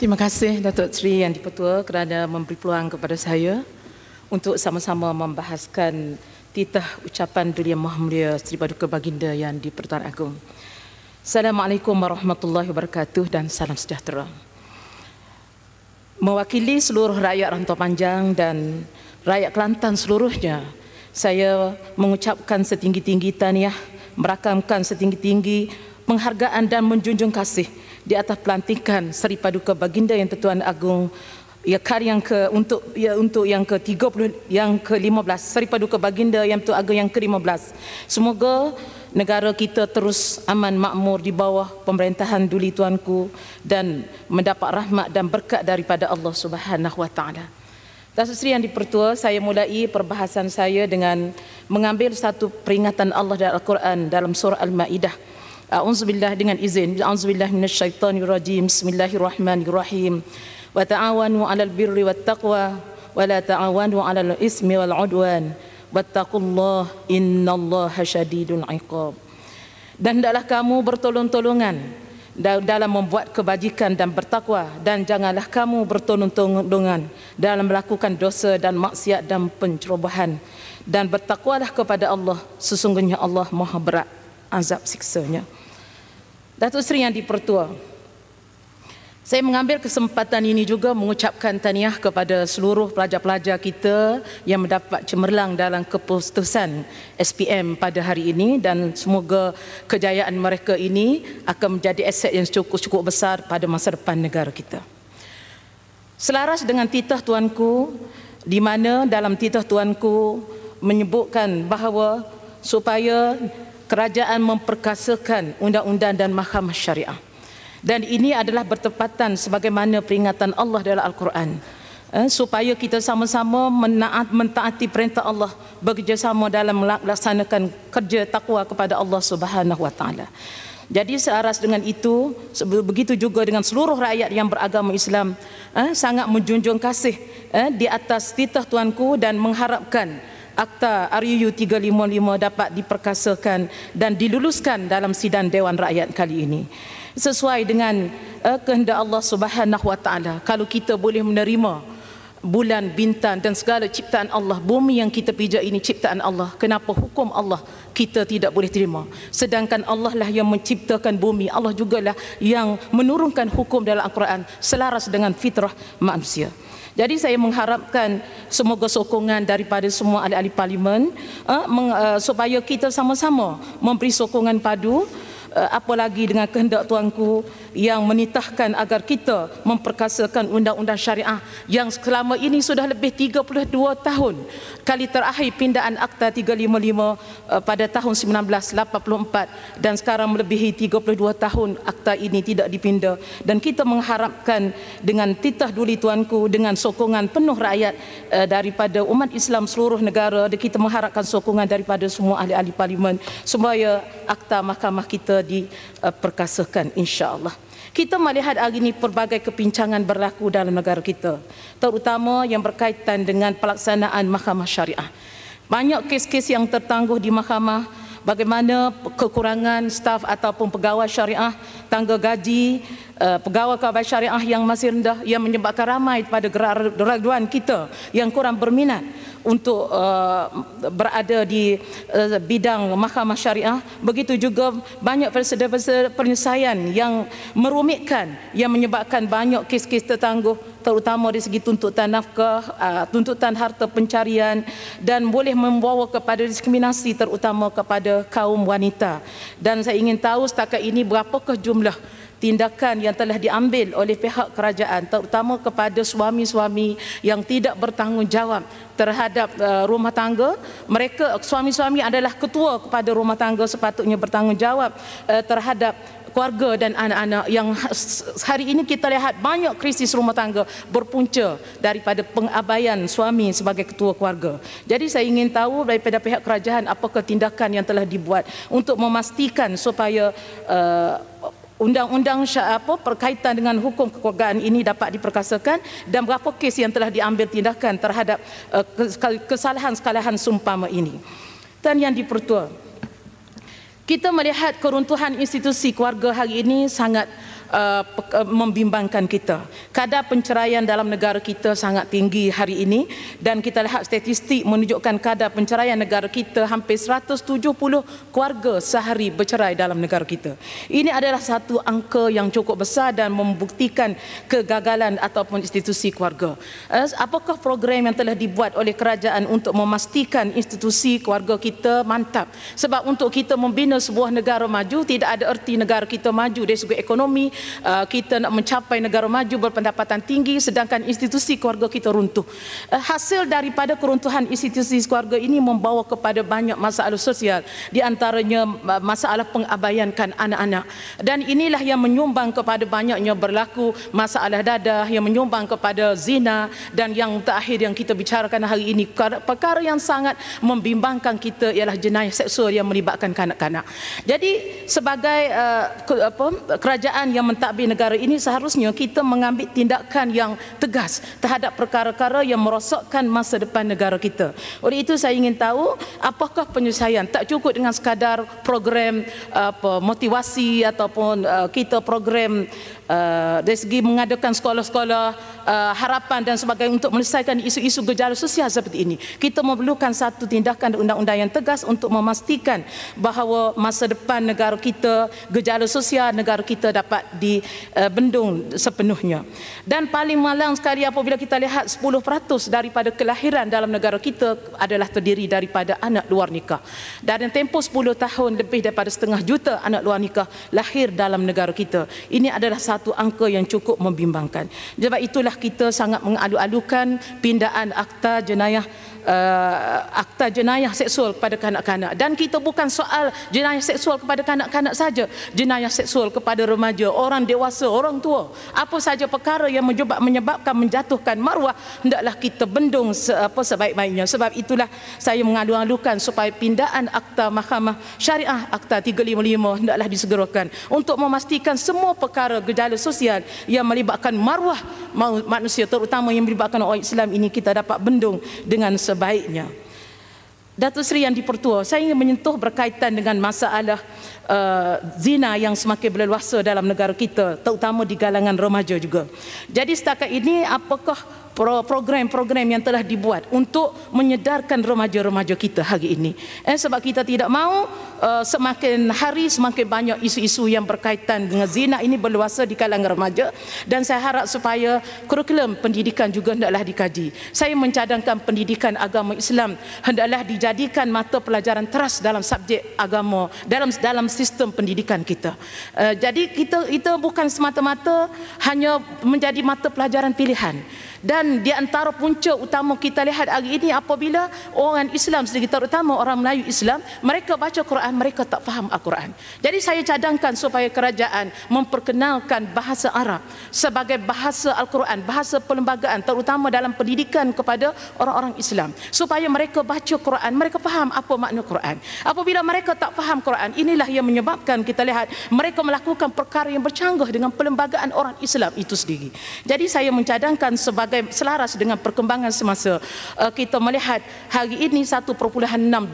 Terima kasih Datuk Sri yang dipertua kerana memberi peluang kepada saya untuk sama-sama membahaskan titah ucapan Duli Maha Mulia Seri Paduka Baginda yang di Pertuan Agung. Assalamualaikum warahmatullahi wabarakatuh dan salam sejahtera. Mewakili seluruh rakyat Rantau Panjang dan rakyat Kelantan seluruhnya, saya mengucapkan setinggi-tinggi taniah, merakamkan setinggi-tinggi penghargaan dan menjunjung kasih di atas pelantikan Seri Paduka Baginda yang Tertuan Agung ya kar yang ke untuk ya untuk yang ke-30 yang ke-15 Seri Paduka Baginda yang Tertuan Agung yang ke-15. Semoga negara kita terus aman makmur di bawah pemerintahan Duli Tuanku dan mendapat rahmat dan berkat daripada Allah Subhanahu Wa Taala. Tuan Sri yang dipertua, saya mulai perbahasan saya dengan mengambil satu peringatan Allah dalam Al-Quran dalam surah Al-Ma'idah. A'udzubillah dengan izin. A'udzubillah minasyaitanirrajim. Bismillahirrahmanirrahim. Wa ta'awanu 'alal birri wat taqwa wa la ta'awanu 'alal ismi wal 'udwan. Wattaqullah innallaha syadidul 'iqab. Dan hendaklah kamu bertolong-tolongan dalam membuat kebajikan dan bertakwa dan janganlah kamu bertolong-tolongan dalam melakukan dosa dan maksiat dan pencerobohan dan bertakwalah kepada Allah sesungguhnya Allah Maha Berat azab siksanya. Datuk Seri yang dipertua, saya mengambil kesempatan ini juga mengucapkan taniah kepada seluruh pelajar-pelajar kita yang mendapat cemerlang dalam keputusan SPM pada hari ini dan semoga kejayaan mereka ini akan menjadi aset yang cukup-cukup besar pada masa depan negara kita. Selaras dengan titah tuanku, di mana dalam titah tuanku menyebutkan bahawa supaya kerajaan memperkasakan undang-undang dan mahkamah syariah. Dan ini adalah bertepatan sebagaimana peringatan Allah dalam Al-Quran. Eh, supaya kita sama-sama menaat, mentaati perintah Allah bekerjasama dalam melaksanakan kerja takwa kepada Allah Subhanahu Wa Jadi searas dengan itu, begitu juga dengan seluruh rakyat yang beragama Islam eh, sangat menjunjung kasih eh, di atas titah Tuanku dan mengharapkan Akta RUU 355 dapat diperkasakan dan diluluskan dalam sidang Dewan Rakyat kali ini sesuai dengan uh, kehendak Allah Subhanahu Wa kalau kita boleh menerima bulan bintang dan segala ciptaan Allah bumi yang kita pijak ini ciptaan Allah kenapa hukum Allah kita tidak boleh terima sedangkan Allah lah yang menciptakan bumi Allah juga lah yang menurunkan hukum dalam Al-Quran selaras dengan fitrah manusia jadi saya mengharapkan semoga sokongan daripada semua ahli-ahli parlimen uh, meng, uh, supaya kita sama-sama memberi sokongan padu uh, apalagi dengan kehendak tuanku yang menitahkan agar kita memperkasakan undang-undang syariah yang selama ini sudah lebih 32 tahun kali terakhir pindaan akta 355 eh, pada tahun 1984 dan sekarang melebihi 32 tahun akta ini tidak dipinda dan kita mengharapkan dengan titah duli tuanku dengan sokongan penuh rakyat eh, daripada umat Islam seluruh negara dan kita mengharapkan sokongan daripada semua ahli-ahli parlimen supaya akta mahkamah kita diperkasakan eh, insya-Allah kita melihat hari ini pelbagai kepincangan berlaku dalam negara kita, terutama yang berkaitan dengan pelaksanaan Mahkamah Syariah. Banyak kes-kes yang tertangguh di Mahkamah, bagaimana kekurangan staf ataupun pegawai syariah tangga gaji eh, pegawai kawal syariah yang masih rendah yang menyebabkan ramai pada gerak raduan kita yang kurang berminat untuk uh, berada di uh, bidang mahkamah syariah begitu juga banyak persediaan penyelesaian yang merumitkan yang menyebabkan banyak kes-kes tertangguh terutama dari segi tuntutan nafkah, ah, tuntutan harta pencarian dan boleh membawa kepada diskriminasi terutama kepada kaum wanita. Dan saya ingin tahu setakat ini berapakah jumlah tindakan yang telah diambil oleh pihak kerajaan terutama kepada suami-suami yang tidak bertanggungjawab terhadap ah, rumah tangga mereka suami-suami adalah ketua kepada rumah tangga sepatutnya bertanggungjawab ah, terhadap keluarga dan anak-anak yang hari ini kita lihat banyak krisis rumah tangga berpunca daripada pengabaian suami sebagai ketua keluarga. Jadi saya ingin tahu daripada pihak kerajaan apakah tindakan yang telah dibuat untuk memastikan supaya uh, undang-undang apa perkaitan dengan hukum kekeluargaan ini dapat diperkasakan dan berapa kes yang telah diambil tindakan terhadap eh, kesalahan-kesalahan sumpama ini. Dan yang dipertua, kita melihat keruntuhan institusi keluarga hari ini sangat Uh, uh, membimbangkan kita. Kadar penceraian dalam negara kita sangat tinggi hari ini dan kita lihat statistik menunjukkan kadar penceraian negara kita hampir 170 keluarga sehari bercerai dalam negara kita. Ini adalah satu angka yang cukup besar dan membuktikan kegagalan ataupun institusi keluarga. Eh, apakah program yang telah dibuat oleh kerajaan untuk memastikan institusi keluarga kita mantap? Sebab untuk kita membina sebuah negara maju tidak ada erti negara kita maju dari segi ekonomi, Uh, kita nak mencapai negara maju berpendapatan tinggi sedangkan institusi keluarga kita runtuh. Uh, hasil daripada keruntuhan institusi keluarga ini membawa kepada banyak masalah sosial di antaranya uh, masalah pengabaikan anak-anak dan inilah yang menyumbang kepada banyaknya berlaku masalah dadah yang menyumbang kepada zina dan yang terakhir yang kita bicarakan hari ini perkara yang sangat membimbangkan kita ialah jenayah seksual yang melibatkan kanak-kanak. Jadi sebagai uh, apa kerajaan yang mentadbir negara ini seharusnya kita mengambil tindakan yang tegas terhadap perkara-perkara yang merosakkan masa depan negara kita. Oleh itu saya ingin tahu apakah penyelesaian tak cukup dengan sekadar program eh, apa motivasi ataupun uh, kita program uh, dari segi mengadakan sekolah-sekolah uh, harapan dan sebagainya untuk menyelesaikan isu-isu gejala sosial seperti ini. Kita memerlukan satu tindakan undang-undang yang tegas untuk memastikan bahawa masa depan negara kita, gejala sosial negara kita dapat di uh, bendung sepenuhnya. Dan paling malang sekali apabila kita lihat 10% daripada kelahiran dalam negara kita adalah terdiri daripada anak luar nikah. Dan tempoh 10 tahun lebih daripada setengah juta anak luar nikah lahir dalam negara kita. Ini adalah satu angka yang cukup membimbangkan. Sebab itulah kita sangat mengalu-alukan pindaan akta jenayah Uh, akta jenayah seksual kepada kanak-kanak dan kita bukan soal jenayah seksual kepada kanak-kanak saja jenayah seksual kepada remaja orang dewasa, orang tua. Apa saja perkara yang menyebab menyebabkan menjatuhkan maruah, hendaklah kita bendung se- apa sebaik-baiknya. Sebab itulah saya mengadu-adukan supaya pindaan akta mahkamah syariah akta 355 hendaklah disegerakan untuk memastikan semua perkara gejala sosial yang melibatkan maruah manusia terutama yang melibatkan orang Islam ini kita dapat bendung dengan sebaiknya. Datuk Seri yang dipertua, saya ingin menyentuh berkaitan dengan masalah uh, zina yang semakin berleluasa dalam negara kita, terutama di kalangan remaja juga. Jadi setakat ini apakah program-program yang telah dibuat untuk menyedarkan remaja-remaja kita hari ini. Eh, sebab kita tidak mahu uh, eh, semakin hari semakin banyak isu-isu yang berkaitan dengan zina ini berluasa di kalangan remaja dan saya harap supaya kurikulum pendidikan juga hendaklah dikaji. Saya mencadangkan pendidikan agama Islam hendaklah dijadikan mata pelajaran teras dalam subjek agama dalam dalam sistem pendidikan kita. Uh, jadi kita itu bukan semata-mata hanya menjadi mata pelajaran pilihan. Dan dan di antara punca utama kita lihat hari ini apabila orang Islam sendiri terutama orang Melayu Islam mereka baca Quran mereka tak faham Al-Quran. Jadi saya cadangkan supaya kerajaan memperkenalkan bahasa Arab sebagai bahasa Al-Quran, bahasa perlembagaan terutama dalam pendidikan kepada orang-orang Islam supaya mereka baca Quran, mereka faham apa makna Quran. Apabila mereka tak faham Quran, inilah yang menyebabkan kita lihat mereka melakukan perkara yang bercanggah dengan perlembagaan orang Islam itu sendiri. Jadi saya mencadangkan sebagai selaras dengan perkembangan semasa. Eh, kita melihat hari ini 1.6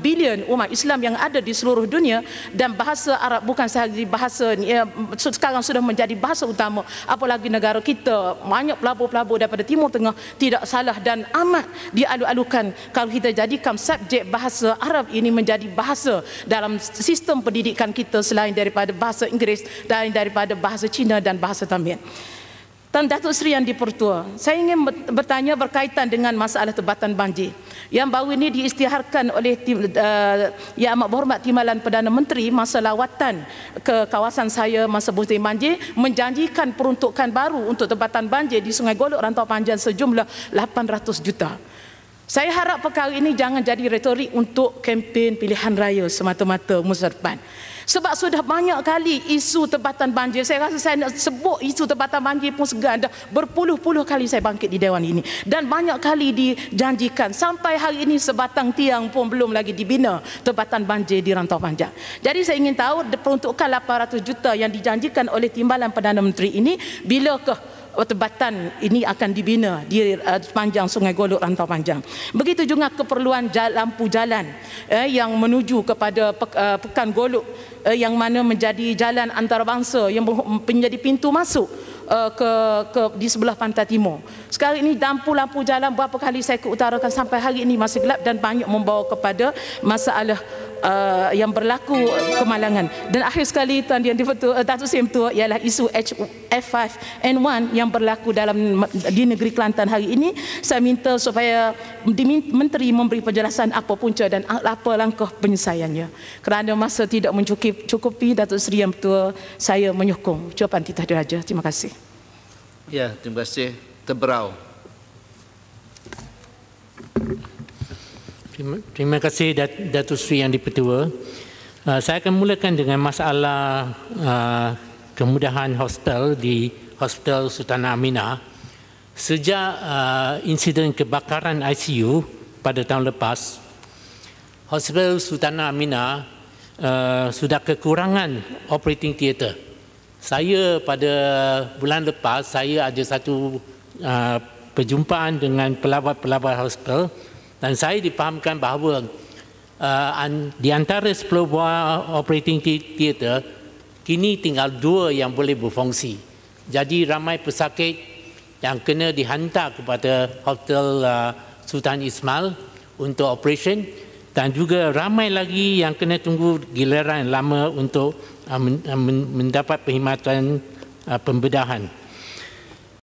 bilion umat Islam yang ada di seluruh dunia dan bahasa Arab bukan sahaja bahasa eh, sekarang sudah menjadi bahasa utama apalagi negara kita banyak pelabur-pelabur daripada Timur Tengah tidak salah dan amat dialu-alukan kalau kita jadikan subjek bahasa Arab ini menjadi bahasa dalam sistem pendidikan kita selain daripada bahasa Inggeris dan daripada bahasa Cina dan bahasa Tamil. Tan Datuk Seri Yang Dipertua, saya ingin bertanya berkaitan dengan masalah tebatan banjir yang baru ini diistiharkan oleh uh, Yang Amat Berhormat Timbalan Perdana Menteri masa lawatan ke kawasan saya masa Bukit Banjir menjanjikan peruntukan baru untuk tebatan banjir di Sungai Golok Rantau Panjang sejumlah 800 juta. Saya harap perkara ini jangan jadi retorik untuk kempen pilihan raya semata-mata musa depan. Sebab sudah banyak kali isu tempatan banjir. Saya rasa saya nak sebut isu tempatan banjir pun segan. Dah berpuluh-puluh kali saya bangkit di Dewan ini. Dan banyak kali dijanjikan. Sampai hari ini sebatang tiang pun belum lagi dibina tempatan banjir di rantau panjang. Jadi saya ingin tahu peruntukan 800 juta yang dijanjikan oleh Timbalan Perdana Menteri ini. Bilakah? tebatan ini akan dibina di eh, panjang Sungai Golok Rantau Panjang. Begitu juga keperluan lampu jalan eh, yang menuju kepada eh, Pekan Golok eh, yang mana menjadi jalan antarabangsa yang menjadi pintu masuk eh, ke, ke di sebelah pantai timur. Sekarang ini lampu lampu jalan berapa kali saya keutarakan sampai hari ini masih gelap dan banyak membawa kepada masalah uh, yang berlaku kemalangan dan akhir sekali tuan yang difoto uh, Datuk Sim tu ialah isu H F5N1 yang berlaku dalam di negeri Kelantan hari ini saya minta supaya menteri memberi penjelasan apa punca dan apa langkah penyelesaiannya kerana masa tidak mencukupi cukupi Datuk Seri yang tua saya menyokong jawapan titah diraja terima kasih ya terima kasih terberau Terima, terima kasih Dat, Datuk Sri Yang Dipertua. Uh, saya akan mulakan dengan masalah uh, kemudahan hostel di Hospital Sultan Aminah. Sejak uh, insiden kebakaran ICU pada tahun lepas, Hospital Sultan Aminah uh, sudah kekurangan operating theater. Saya pada bulan lepas saya ada satu uh, perjumpaan dengan pelawat-pelawat hospital dan saya dipahamkan bahawa uh, di antara 10 buah operating theater kini tinggal dua yang boleh berfungsi. Jadi ramai pesakit yang kena dihantar kepada Hotel uh, Sultan Ismail untuk operation dan juga ramai lagi yang kena tunggu giliran lama untuk uh, men- uh, mendapat perkhidmatan uh, pembedahan.